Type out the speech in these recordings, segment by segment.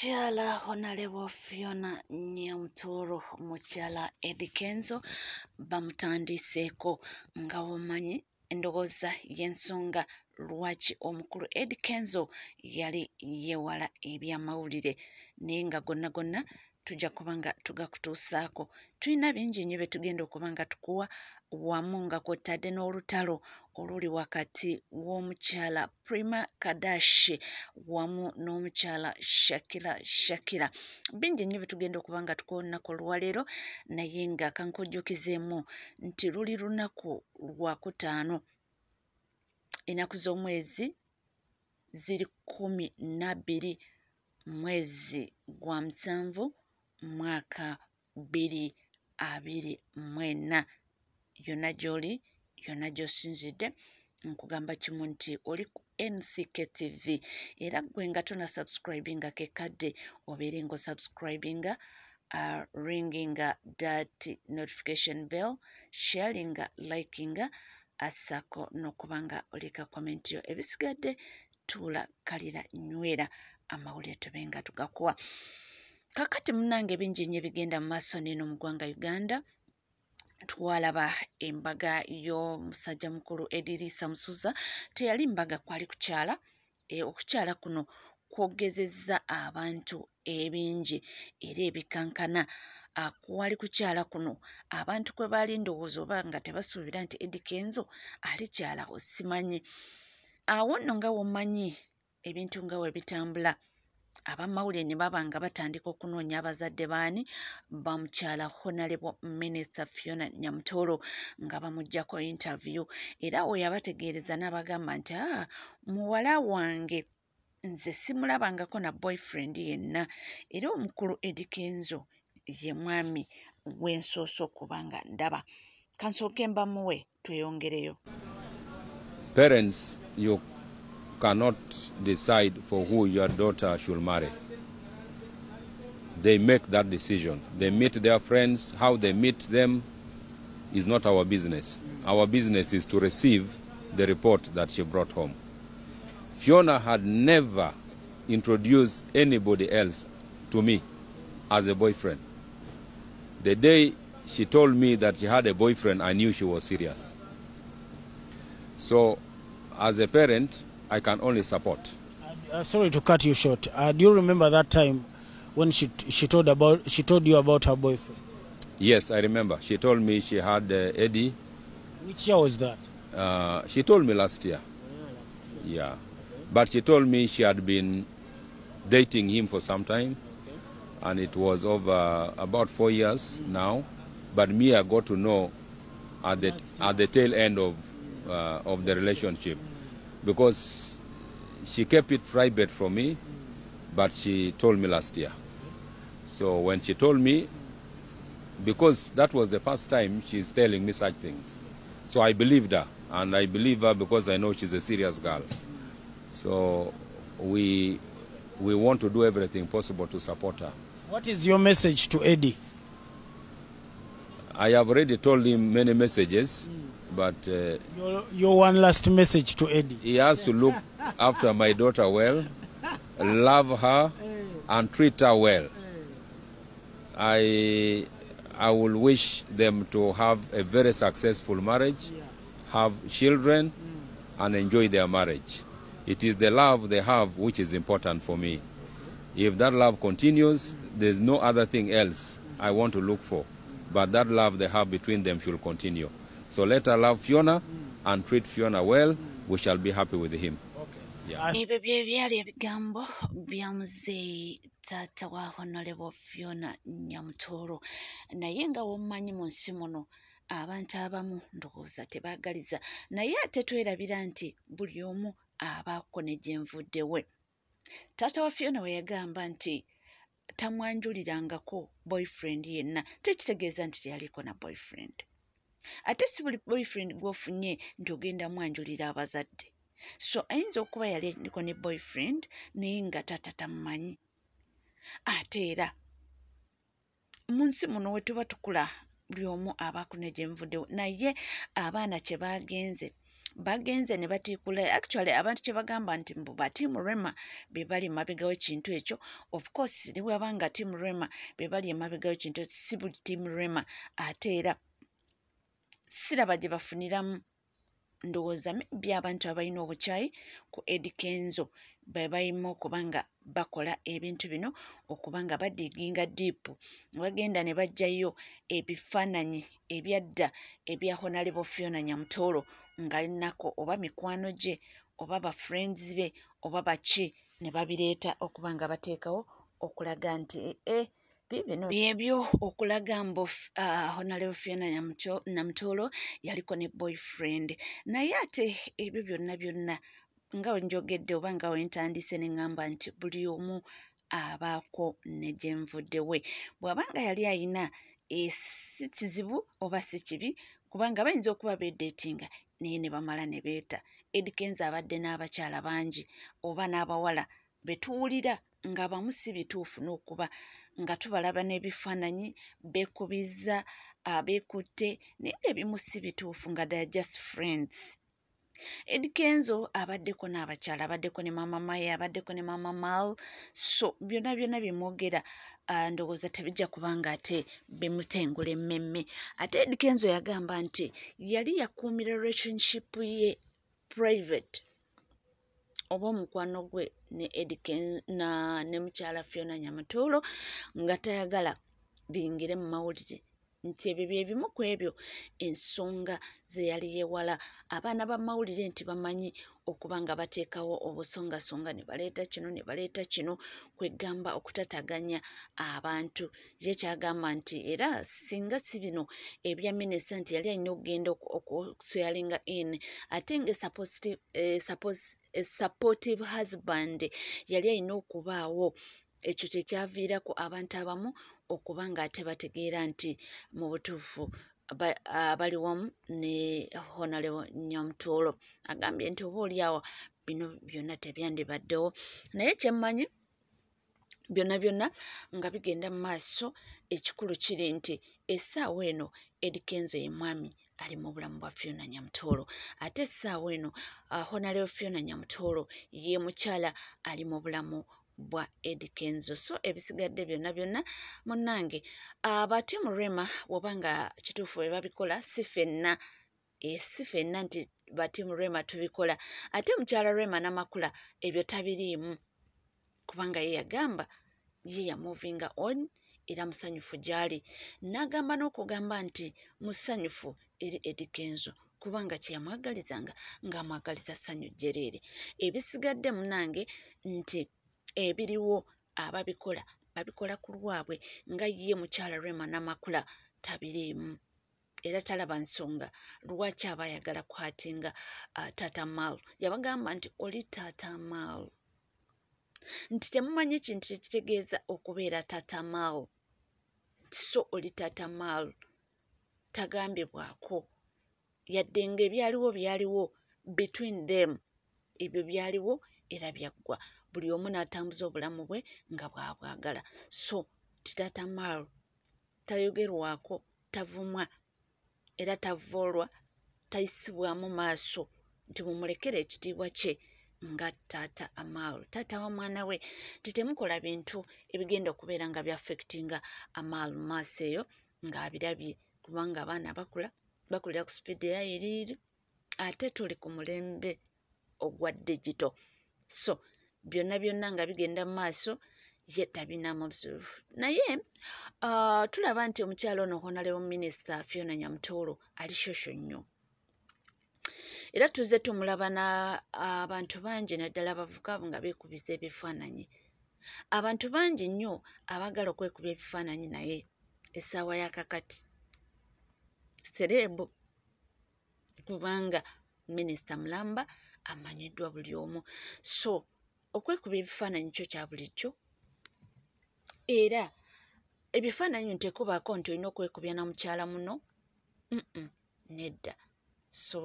Mukyala onalebwa Fiona Nyamtoro, mukyala Eddie Kenzo bamutandiseeko nga bumanyi endowooza y'ensonga lwaki omukulu Eddie Kenzo yali yeewala ebyamawulire naye nga gonna gonna tujja kuba nga tugakutuusaako tulina bingi nnyo bye tugenda okuba nga tukuwa wamu nga kw'otadde n'olutalo oluli wakati w'omukyala prima kadashi wamu n'omukyala shakira shakira bingi nnyo bitugenda okuba nga tukonnaku olwaleero naye nga kankojjukizeemu nti luli lunaku lwakutaano ennaku z'omwezi ziri kumi nabbiri mwezi gwa musanvu mwaka bbiri abiri mwena yonna gy'oli yonna gy'osinzidde nkugamba kimu nti oli ku nck tv era gwe nga tona subscribinga kekadde obeerengo subscribinga Uh, ringinga dat notification bell sharinga likinga assako n'okuba nga oleka komenti yo ebisigadde tuula kalira nywera amawulire tube nga tugakuwa kakati munanga ebingi nyo ebigenda mu maaso nino mu ggwanga uganda twalaba embaga y'omusajja mukulu edirisa musuza teyali mbaga kwali kukyala okukyala e, kuno kwogezezza abantu ebingi era ebikankana kuwali kukyala kuno abantu kwe baali ndowooza oba nga tebasuubira nti edikenzo alikyala osimanyi awo nno nga womanyi ebintu nga webitambula abamawulire ne baba nga batandika okunoonya abazadde baani bamukyala honalebwa minisita fiona nyamutoro nga bamugjako interview era oyo abategeereza n'abagamba nti aa ah, muwala wange nze simulabangako na boyfriend yenna era omukulu edikenzo ye mwami wensoosa okubanga ndaba kansooke mbamuwe tweyongereyo cannot decide for who your daughter should marry. They make that decision. They meet their friends. How they meet them is not our business. Our business is to receive the report that she brought home. Fiona had never introduced anybody else to me as a boyfriend. The day she told me that she had a boyfriend, I knew she was serious. So, as a parent, I can only support. Uh, sorry to cut you short. Uh, do you remember that time when she she told about she told you about her boyfriend? Yes, I remember. She told me she had uh, Eddie. Which year was that? Uh, she told me last year. Yeah, last year. yeah. Okay. but she told me she had been dating him for some time, okay. and it was over about four years mm. now. But me, I got to know at the at the tail end of uh, of the relationship because she kept it private from me, but she told me last year. So when she told me, because that was the first time she's telling me such things. So I believed her, and I believe her because I know she's a serious girl. So we, we want to do everything possible to support her. What is your message to Eddie? I have already told him many messages. Mm. But uh, your, your, one last message to Eddie. He has to look after my daughter well, love her, and treat her well. I I will wish them to have a very successful marriage, have children, and enjoy their marriage. It is the love they have which is important for me. If that love continues, there's no other thing else I want to look for. But that love they have between them should continue. So let allow Fiona and treat Fiona well. We shall be happy with him. ebyo bye byali ebigambo bya muzeeyi taata wahonolebwa fiona nyamutoolo naye nga womanyi mu nsi muno abantu abamu ndowooza tebaagaliza naye ate twerabira nti buli omu abaako ne gyenvuddewe taata wa fiona we yagamba nti tamwanjulirangako boyfriend yenna tekitegeeza nti tyaliko na boyfriend ate si buli boyfriend gwofunye nti ogenda mwanjulira abazadde so ayinza okuba yaliko ne boyfriend naye nga tata tamumanyi ate era mu nsi muno wetuba tukula buli omu abaku ne gyemvuddewo naye abaana kye bagenze bagenze ne batiikula actually abantu kye bagamba nti mbu ba tiamu rema be bali emabegawo ekintu ekyo of course ne waba nga tiamu rema be bali emabegawo ekintu ekyo si buli tiamu rema ate era siraba gye bafuniramu ndowooza mabbi abantu abalina obukyayi ku edikenzo be balimu okuba nga bakola ebintu bino okuba nga badiginga diipu bagenda ne bajjayo ebifaananyi ebyadda ebya honalebo fiona nyamutoolo ngalinako oba mikwano gye oba bafrends be oba baki ne babireeta okuba nga bateekawo okulaga nti ee eh, eh byebyo okulaga mbu ah, honorable fiena namtolo yaliko ne boyfriend naye ate ebyo byonna byonna nga wenjogedde oba nga wentandise neŋŋamba nti buli omu abaako ne gyenvuddewe bw'abanga yali ayina esi kizibu oba si kibi kubanga bayinza okuba bedetinga naye ne bamala ne beeta edikenzi abadde n'abakyala bangi oba n'abawala betuwulira ng'abamu si bituufu n'okuba nga tubalaba n'ebifaananyi beekubizza abeekutte ah, naye ng'ebimu si bituufu nga they are just friends edikenzo abaddeko n'abakyala abaddeko ne mama maye abaddeko ne mama mal so byonna byonna byemwogera uh, ah, ndowooza tebijja kuba nga ate bemutengula ememme ate edikenzo yagamba nti yali yakuumira relationship ye private oba omukwano gwe ne edikena ne mukyala fiona nyamutuulo nga tayagala biyingire mu mawulire nti ebyo byebimu ku ebyo ensonga ze yali yewala abaana bamawulire nti bamanyi okuba nga bateekawo obusongasonga ne baleeta kino ne baleeta kino kwegamba okutataganya abantu ye kyagamba nti era singa si bino ebya minisa nti yali alina okugenda okuswalinga in ate nga eh, eh, supportive husband yali alina okubaawo ekyo kyekyaviirako abantu abamu okuba ngaate bategeera nti mu butuufu ah, bali wamu ne honale nyamutuulo agambye nti oba oliawo bino byonna tebyandibaddewo naye kyemmanyi byonna byonna nga bigenda mu maaso ekikulu kiri nti essaawa eno edikenzo emwami ali mu bulamu bwa fiona nyamutoolo ate essaawa eno ahonaleo ah, fiona nyamutoolo ye mukyala ali mu bulamu bwa edikenzo so ebisigadde byonna byonna munange abati murema woba nga kituufu webabikola si fenna esi eh, fenna nti bati murema tubikola ate mukyala rema namakula ebyo tabiriimu kubanga ye yagamba ye yamuvinga on era musanyufu gyali nagamba n'okugamba nti musanyufu eri edikenzo kubanga kyeyamwagalizanga ngaamwagaliza sanyu jereere ebisigadde munange nti ebiriwo ababikola babikola ku lwabwe nga ye mukyala rema namakula tabiriimu era talaba nsonga lwaki aba ayagala kwatinga uh, tata mal yabagamba nti oli tata mal nti temumanyi kintu kyekitegeeza okubeera tata mal so oli tata mal tagambibwako yadde nga ebyaliwo byaliwo between them ebyo byaliwo era byaggwa buli omu n'atambuza obulamu bwe nga bwabwagala so titatamaro tayogerwako tavumwa era tavoolwa tayisibwamu maaso nti mumulekere ekitiibwa kye nga taata amaalo taata wa mwana we titemukola bintu ebigenda okubeera nga byaffectinga amaalo mumaaso eyo ngaabirabye kubanga abaana bakula bakulira ku speedi eyayiriiri ate tuli ku mulembe ogwa digito so byonna byonna nga bigenda mu maaso ye tabinamu buzibu naye uh, tulaba nti omukyalo ono honarable minister fiona nyamutoolo ali shosho nnyo era tuzze tumulaba nabantu ah, uh, bangi naddala abavukaabo nga beekubiza ebifaananyi abantu bangi nnyo abaagala okwekuba ebifaananyi naye essaawa ya kakati sereebo kubanga minisita mulamba amanyiddwa buli omu so okwekuba ebifaananyi kyo kya bulijjo era ebifaananyi ntekubaako nti olina okwekubya na mukyala muno mm nedda so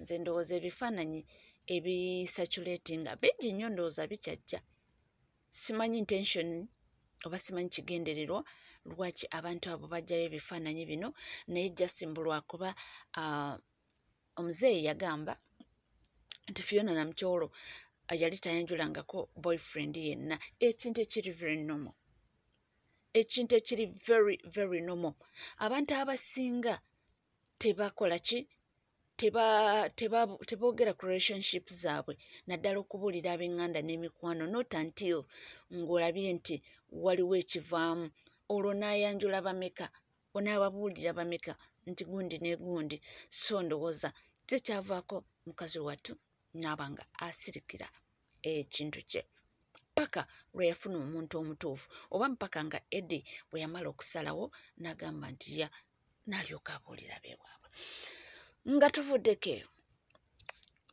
nze ndowooza ebifaananyi ebisaculati nga bingi nnyo ndowooza bikyajja simanyi intention oba simanyi kigendererwa lwaki abantu abo bajjayo ebifaananyi bino naye jasimbulwakuba ah, omuzeeyi yagamba nti fiona namukyolo yali tayanjulangako boyfriend yenna ekintu ekiri very normal ekintu ekiri very very normal abantu abasinga tebakola ki tebogera ku relationship zaabwe naddala okubuulira abenganda n'emikwano not until ng'olabye nti waliwo ekivaamu olwo naayanjula bameka onaababuulira bameka nti gundi ne gundi so ndowooza tekyavaako mukazi wattu n'aba nga asirikira ekintu eh, kye paka lwe yafuna omuntu omutuufu oba mpaka nga edi bwe yamala okusalawo n'agamba nti ya n'alyoka abuulira beewaabwe nga tuvuddeko eyo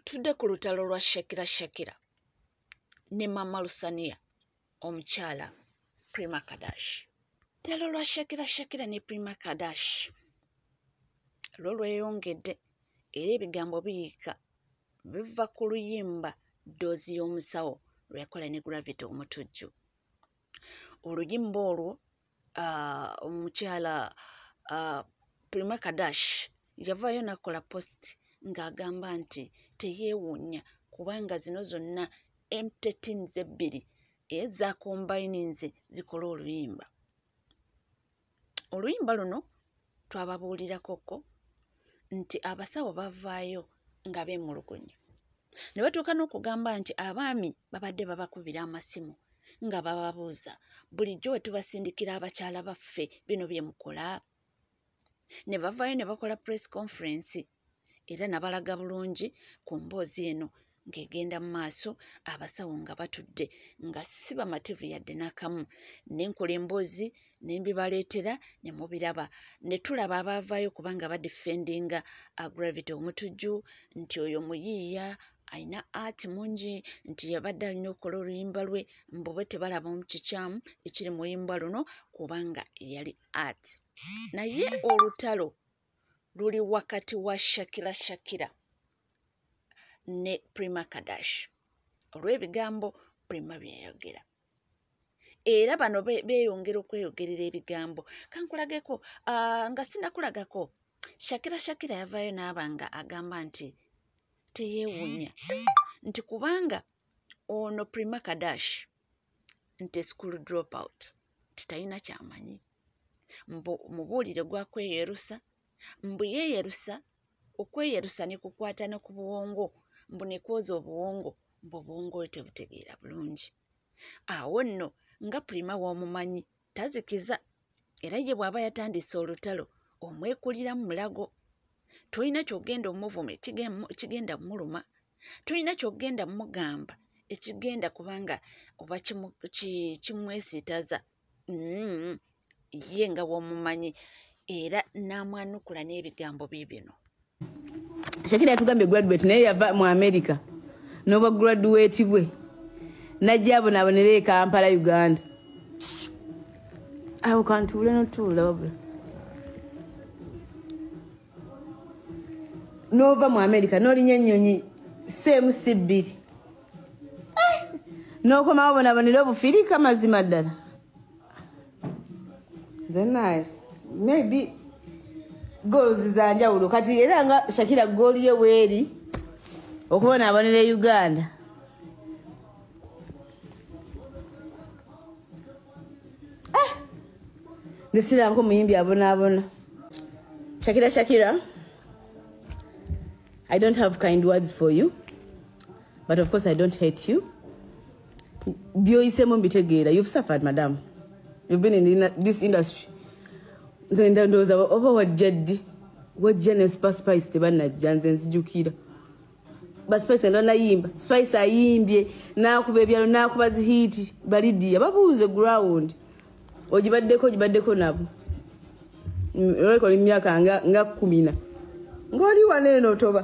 tudde ku lutalo lwa shakira shakira ne mama lusaniya omukyala prima kadash talo lwa shakira shakira ne prima kadash lwo lweyongedde era ebigambo biyiika biva ku luyimba ddoozi y'omusawo lweyakola ne gravity omutujju olugimba olwo ah, omukyala ah, prima kadash yavaayo nakola post ng'agamba nti teyeewuunya kubanga zino zonna emtetins ebbiri eyeza combinings zikola oluyimba oluyimba luno twababuulirako ko nti abasawo bavaayo nga bemulugunya ne batuuka n'okugamba nti abaami babadde babakubira amasimu nga bababuuza bulijjo we tubasindikira abakyala baffe bino bye mukola ne bavaayo ne bakola press conference era nabalaga bulungi ku mboozi eno ng'egenda mu maaso abasawo nga batudde nga si bamativu yadde n'akamu ne nkola emboozi ne mbibaleetera ne mubiraba ne tulaba abaavaayo kubanga badifendinga agravity omutujju nti oyo muyiiya ayina ati mungi nti yabadde alina okukola oluyimba lwe mbube tebalabamu kikyamu ekiri mu luyimba luno kubanga yali ati naye olutalo luli wakati wa shakira shakira ne prima kadash olw'ebigambo prima byeyogera era bano beyongera okweyogerera ebigambo kankulageko uh, nga sinakulagako shakira shakira yavaayo naaba nga agamba nti teyeewuunya nti kubanga ono prima kadash nti school dropout titalina kyamanyi mubuulire gwakweyerusa mbu yeyerusa okweyerusa ne kukwata ne ku buwongo mbu nekwoza obuwongo mbu obuwongo oli tebutegeera bulungi awo nno nga pulima w'omumanyi tazikiza era ye bw'aba yatandisa olutalo omwekuliramu mulago tulina kyogenda omuvuma ekigenda mumuluma tulina kyogenda mugamba ekigenda kubanga oba kimwesitaza mm-hmm, ye nga w'omumanyi era n'amwanukula n'ebigambo bye bino shakira atugambe graduate naye yava mu america noba graduate bwe na abonaabonera e kampala uganda awo kantuule notuula wabula nova mu america nolinya enyonyi semu si bbiri eh! nokomawo bonabonera obufirika mazima dala Zenai. maybe goolo zizanjawulo kati era nga shakira gooli ye weeri okubona abonera e uganda ah! nesiranku omuyimbi abonaabona shakira shakira i don't have kind words for you but of course i don't hate you byoyisemu mbitegeera you've suffered madam you've been in this industry nze ndandowooza oba wajja ddi wajja ne spaspice tebanajja nze nzijukira baspice nda nayimba spice ayimbye nakuba ebyalo nakuba zihiiti balidiya babuuze ground ogibaddeko ogibaddeko nabo olekoli mumyaka nga kumina ngaoli wana eno otoba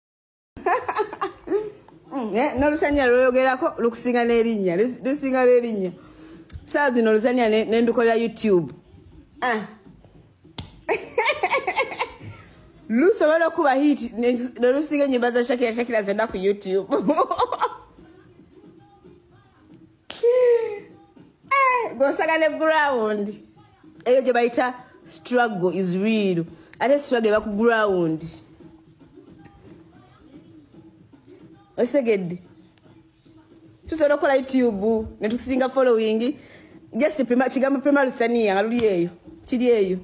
mm, eh, nolusanya lwoyogerako lukusinga nerinnya lusinga nerinnya saa zino oluzania nendukolera youtube ah. lusobola okuba hit nolusinga enyumba za shakira shakira zenna ku youtube gosaga eh, ne ground eyo gye bayita struggle is real ate struggle eba ku ground osegedde tusobola okukola youtube netukusinga following just prima chigamba prima lusania ngaluli eyo chili eyo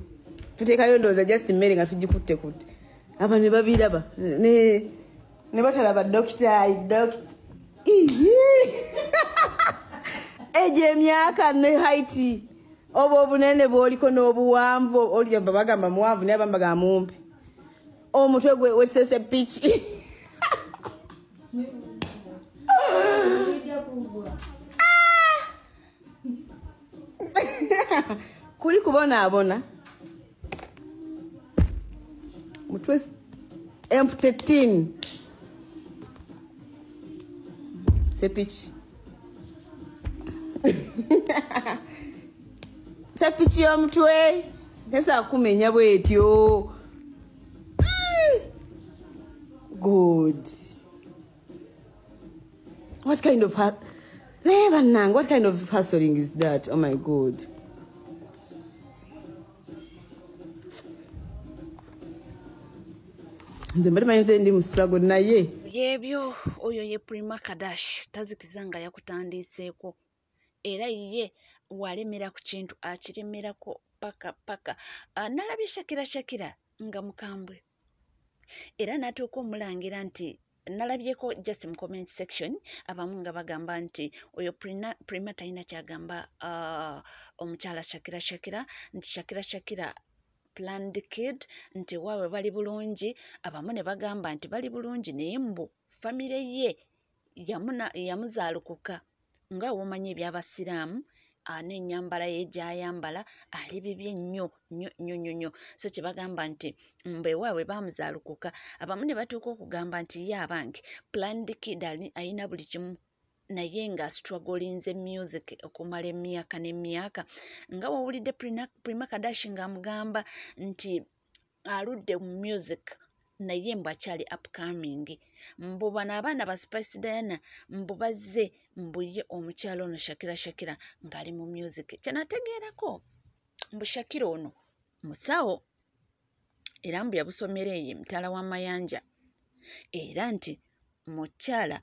tuteka yondoza just mmere ngafiji kutte kutte aba ne babira aba ne ne batala ba doctor i doctor eje emyaka ne haiti obo obunene bwoliko n'obuwanvu olyamba bagamba muwanvu naye bambaga mumpi omutwe gwe wesese pichi kuli kubonaabona mutwe m13 sepiki sepiki y'omutwe tesakumenya bwetyo good what kind of hat? Never nang. What kind of pastoring is that? Oh my god. yeebyo oyo ye prima kadash tazikiza nga yakutandiseeko era ye walemera ku kintu akiremerako paka paka ah, nalabye shakira shakira nga mukambwe era n'atuuka omulangira nti nalabyeko just mu comment section abamu nga bagamba nti oyo prima talina kyagamba uh, omukyala shakira shakira nti shakira shakira planned kid nti waawe bali bulungi abamu ne bagamba nti bali bulungi naye mbu famire ye yamuzaalukuka ngaawe omanya ebyabasiraamu n'ennyambala ye gy'ayambala ali bibi ennyo nnyo nnyo nnyo so kye bagamba nti mbwe mm, waabwe baamuzaalukuka abamu ne batuuka okugamba nti ye abange planned kid ayina buli kimu naye nga struggolinze music okumala emyaka n'emyaka nga wawulidde prima kadashi ng'amugamba nti aludde mu music naye mbu akyali upcoming mbu bano abaana ba spice diana mbu bazze mbuye omukyalo ono shakira shakira ng'ali mu music kyenategeerako mbu shakira ono musawo era mbu yabusomera eyo mitala wa mayanja era nti mukyala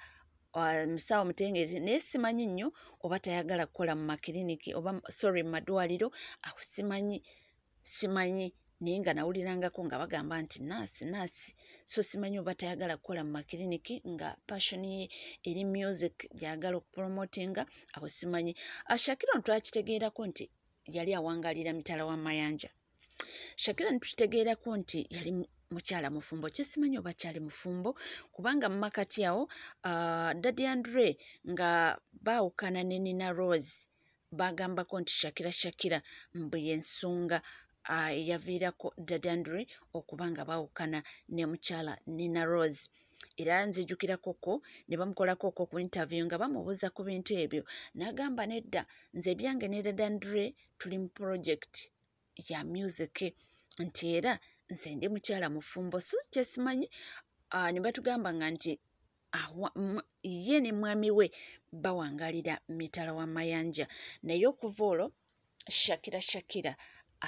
musawo mutengeezi naye simanyi nnyo oba tayagala kukola mu makiriniki oba sorry mu madwaliro simanyi simanyi naye nga nawulirangako nga bagamba nti nasi nasi so simanyi oba tayagala kukola mu makiriniki nga passioni ye eri music gyagala okupromotinga awo simanyi ashakira ah, ntwakitegeerako nti yali awangalira mitala wa mayanja shakira ntukitegeerako nti yali mukyala mufumbo kyesimanyi oba kyali mufumbo kubanga mumakati awo ah, dadi andre nga baawukana ne nina rose bagambako nti shakira shakira mbuyensonga Ah, eyaviirako dadandry okuba nga bawukana ne mukyala nina rose era nzijjukirakoko ne bamukolako oko ku intervyew nga bamubuuza ku bintu ebyo n'agamba nedda nze ebyange ne dadandry tuli mu projekt ya music nti era nze ndi mukyala mufumbo so kyesimanyi uh, ah, ne batugamba nga nti ah, ye ne mwami we bawangalira mitala wa mayanja naye okuva olwo shakira shakira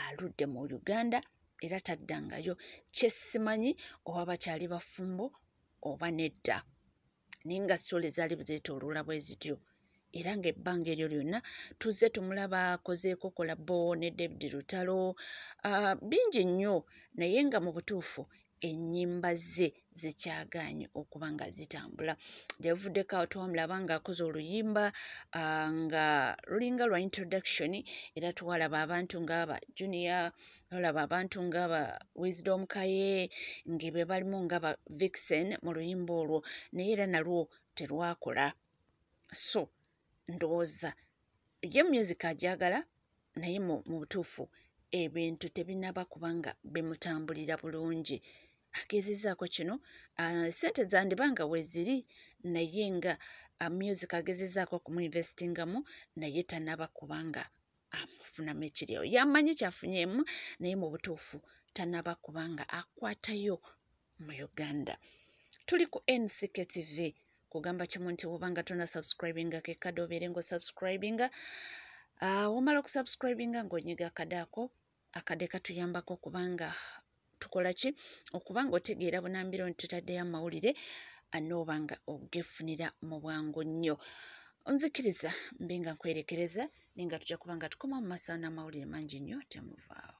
aludde mu uganda era taddangayo kyesimanyi oba bakyali bafumbo oba nedda naye nga sole zaali zeetoolola bwe zityo era ngaebbanga eryo lyonna tuzze tumulaba akozeeko kolabo ne david lutalo uh, bingi nnyo naye nga mu butuufu ennyimba ze zikyagaanye okuba nga zitambula gyevuddeko awo twamulaba ng'akoze oluyimba nga lulinga lwa introduction era twalaba abantu ngaaba junia olaba abantu ngaaba wisdom kaye nge be balimu ngaaba vixen mu luyimba olwo naye era nalwo terwakola so ndowooza ye music ajagala naye mu butuufu ebintu tebinaba kubanga bimutambulira bulungi agezezaako kino ah, sente zandibanga weziri naye nga ah, music agezezaako okumuinvestingamu naye tanaba kubanga amufunamu ah, ekiryawo yamanyi kyafunyemu naye mu butuufu tanaba kubanga akwatayo mu uganda tuli ku nck tv kugamba kimu nti wobanga tona subscribinga kekadde obeere nga osubscribinga womala okusubscribinga ng'onyiga akade ako akade katuyambako kubanga tukola ki okuba ng'otegeera bunambiro nti tutaddeyo amawulire anooba ah, nga ogefunira mu bwangu nnyo onzikiriza mbe nga nkwerekereza naye nga tujja kuba nga tukoma mu masawo n'amawulire mangi nnyo temuvaawo